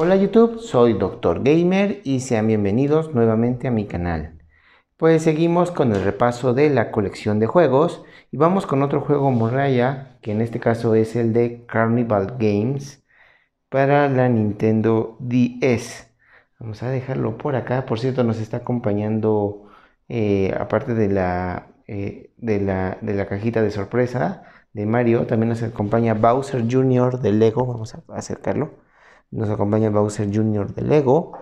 Hola YouTube, soy Dr. Gamer y sean bienvenidos nuevamente a mi canal. Pues seguimos con el repaso de la colección de juegos y vamos con otro juego Morraya, que en este caso es el de Carnival Games para la Nintendo DS. Vamos a dejarlo por acá, por cierto nos está acompañando eh, aparte de la, eh, de la, de la cajita de sorpresa de Mario, también nos acompaña Bowser Jr. de Lego, vamos a acercarlo nos acompaña Bowser Jr. de Lego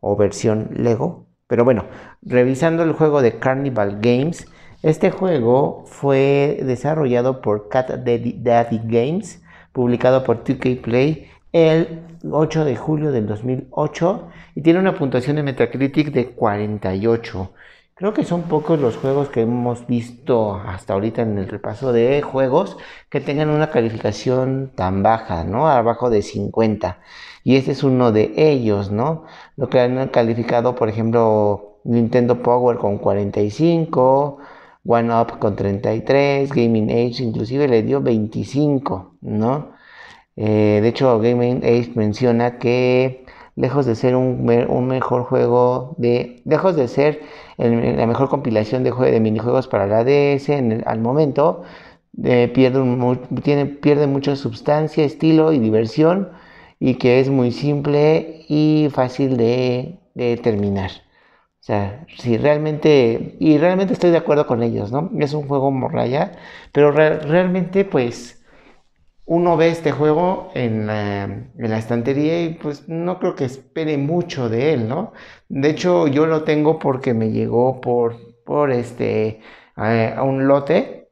o versión Lego. Pero bueno, revisando el juego de Carnival Games, este juego fue desarrollado por Cat Daddy, Games, publicado por 2K Play el 8 de julio del 2008 y tiene una puntuación de Metacritic de 48. Creo que son pocos los juegos que hemos visto hasta ahorita en el repaso de juegos que tengan una calificación tan baja, ¿no? Abajo de 50. Y este es uno de ellos, ¿no? Lo que han calificado, por ejemplo, Nintendo Power con 45, One Up con 33, Gaming Age inclusive le dio 25, ¿no? Eh, de hecho, Gaming Age menciona que lejos de ser un, mejor juego de, lejos de ser la mejor compilación de, de minijuegos para la DS al momento, eh, pierde, tiene, pierde mucha sustancia, estilo y diversión y que es muy simple y fácil de, de terminar. O sea, si realmente, y realmente estoy de acuerdo con ellos, ¿no? Es un juego morraya, pero realmente pues uno ve este juego en la, estantería y pues no creo que espere mucho de él, ¿no? De hecho, yo lo tengo porque me llegó por, por este, a, un lote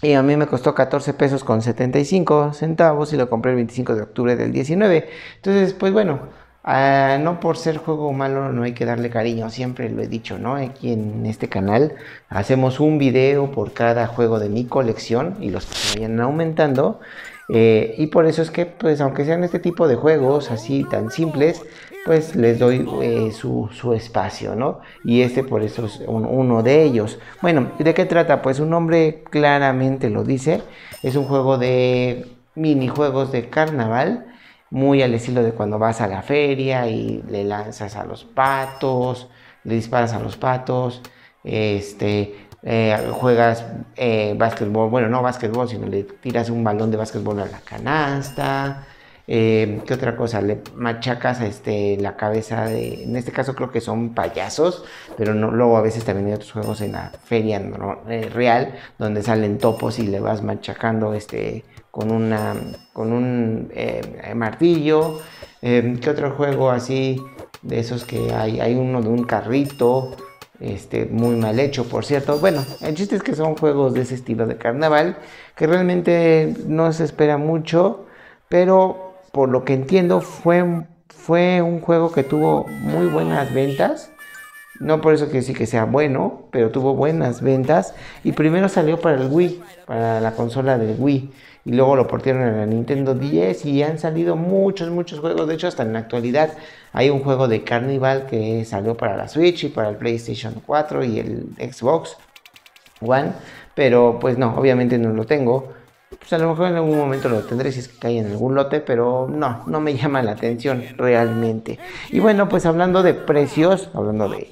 y a mí me costó 14 pesos con 75 centavos y lo compré el 25 de octubre del 19. Entonces, pues bueno, ah, no por ser juego malo no hay que darle cariño, siempre lo he dicho, ¿no? Aquí en este canal hacemos un video por cada juego de mi colección y los que vayan aumentando. Eh, y por eso es que, pues, aunque sean este tipo de juegos así tan simples, pues les doy eh, su, espacio, ¿no? Y este por eso es uno de ellos. Bueno, ¿de qué trata? Pues un nombre claramente lo dice. Es un juego de minijuegos de carnaval, muy al estilo de cuando vas a la feria y le lanzas a los patos, le disparas a los patos, este, eh, juegas eh, básquetbol, bueno, no básquetbol, sino le tiras un balón de básquetbol a la canasta. Eh, ¿Qué otra cosa? Le machacas este, la cabeza de. En este caso creo que son payasos, pero no, luego a veces también hay otros juegos en la feria no, eh, real donde salen topos y le vas machacando este, con, una, con un martillo. ¿Qué otro juego así de esos que hay? Hay uno de un carrito. Este, muy mal hecho, por cierto. Bueno, el chiste es que son juegos de ese estilo de carnaval, que realmente no se espera mucho, pero por lo que entiendo fue, fue un juego que tuvo muy buenas ventas no por eso que sí que sea bueno, pero tuvo buenas ventas. Y primero salió para el Wii, para la consola del Wii. Y luego lo portaron a la Nintendo 10 y han salido muchos, muchos juegos. De hecho, hasta en la actualidad hay un juego de Carnival que salió para la Switch y para el PlayStation 4 y el Xbox One. Pero pues no, obviamente no lo tengo pues a lo mejor en algún momento lo tendré si es que cae en algún lote, pero no, no me llama la atención realmente. Y bueno, pues hablando de precios, hablando de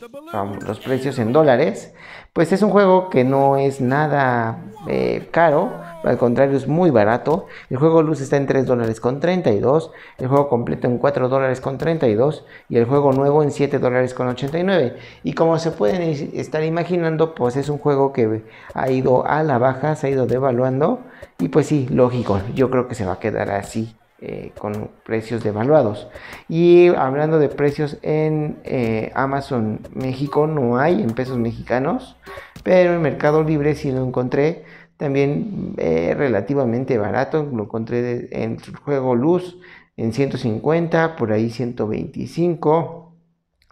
los precios en dólares, pues es un juego que no es nada eh, caro, al contrario es muy barato. El juego luz está en 3 dólares con 32, el juego completo en 4 dólares con 32 y el juego nuevo en 7 dólares con 89. Y como se pueden estar imaginando, pues es un juego que ha ido a la baja, se ha ido devaluando y pues sí, lógico, yo creo que se va a quedar así. Eh, con precios devaluados y hablando de precios en eh, Amazon México no hay en pesos mexicanos pero en Mercado Libre sí lo encontré también eh, relativamente barato, lo encontré en juego Luz en 150, por ahí 125,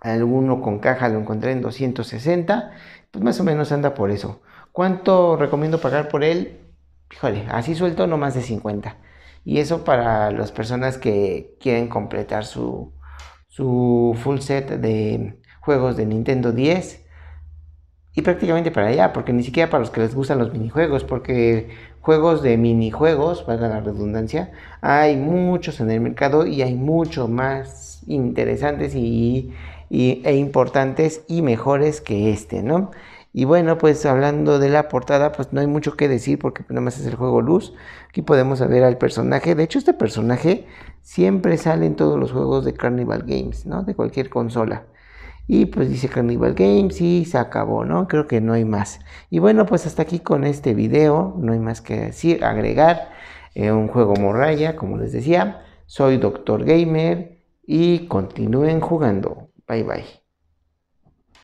alguno con caja lo encontré en 260, pues más o menos anda por eso. ¿Cuánto recomiendo pagar por él? híjole, así suelto no más de 50. Y eso para las personas que quieren completar su, full set de juegos de Nintendo 10. Y prácticamente para allá, porque ni siquiera para los que les gustan los minijuegos, porque juegos de minijuegos, valga la redundancia, hay muchos en el mercado y hay mucho más interesantes y, e importantes y mejores que este, ¿no? Y bueno, pues hablando de la portada, pues no hay mucho que decir porque nada más es el juego luz. Aquí podemos ver al personaje. De hecho, este personaje siempre sale en todos los juegos de Carnival Games, ¿no? De cualquier consola. Y pues dice Carnival Games y se acabó, ¿no? Creo que no hay más. Y bueno, pues hasta aquí con este video. No hay más que decir, agregar. Eh, un juego morraya, como les decía. Soy Doctor Gamer y continúen jugando. Bye bye.